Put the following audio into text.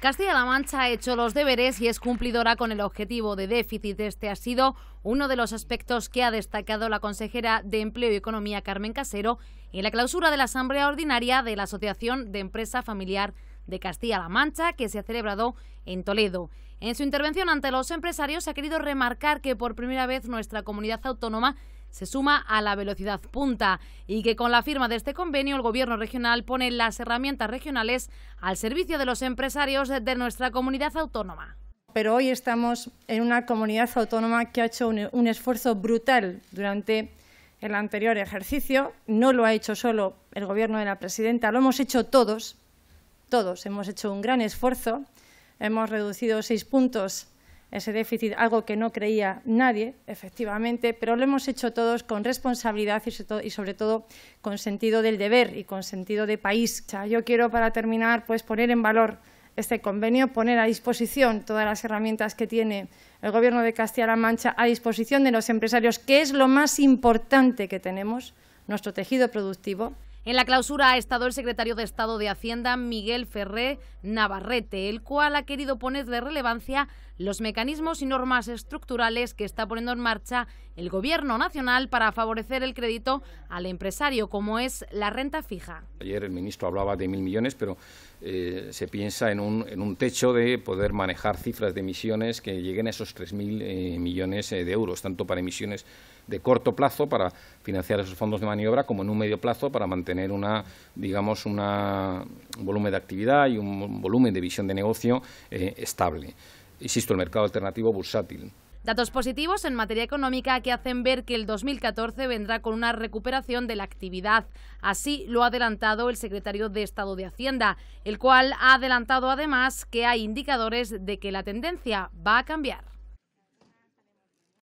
Castilla-La Mancha ha hecho los deberes y es cumplidora con el objetivo de déficit. Este ha sido uno de los aspectos que ha destacado la consejera de Empleo y Economía, Carmen Casero, en la clausura de la Asamblea Ordinaria de la Asociación de Empresa Familiar de Castilla-La Mancha, que se ha celebrado en Toledo. En su intervención ante los empresarios ha querido remarcar que por primera vez nuestra comunidad autónoma se suma a la velocidad punta y que con la firma de este convenio el Gobierno regional pone las herramientas regionales al servicio de los empresarios de nuestra comunidad autónoma. Pero hoy estamos en una comunidad autónoma que ha hecho un, esfuerzo brutal durante el anterior ejercicio. No lo ha hecho solo el Gobierno de la Presidenta, lo hemos hecho todos, todos. Hemos hecho un gran esfuerzo, hemos reducido seis puntos ese déficit, algo que no creía nadie, efectivamente, pero lo hemos hecho todos con responsabilidad y sobre, todo, con sentido del deber y con sentido de país. yo quiero, para terminar, pues poner en valor este convenio, poner a disposición todas las herramientas que tiene el Gobierno de Castilla-La Mancha a disposición de los empresarios, que es lo más importante que tenemos, nuestro tejido productivo. En la clausura ha estado el secretario de Estado de Hacienda, Miguel Ferré Navarrete, el cual ha querido poner de relevancia los mecanismos y normas estructurales que está poniendo en marcha el Gobierno Nacional para favorecer el crédito al empresario, como es la renta fija. Ayer el ministro hablaba de mil millones, pero eh, se piensa en un, techo de poder manejar cifras de emisiones que lleguen a esos tres mil eh, millones eh, de euros, tanto para emisiones de corto plazo para financiar esos fondos de maniobra como en un medio plazo para mantener una, digamos, un volumen de actividad y un volumen de visión de negocio eh, estable. Insisto, el mercado alternativo bursátil. Datos positivos en materia económica que hacen ver que el 2014 vendrá con una recuperación de la actividad. Así lo ha adelantado el secretario de Estado de Hacienda, el cual ha adelantado además que hay indicadores de que la tendencia va a cambiar.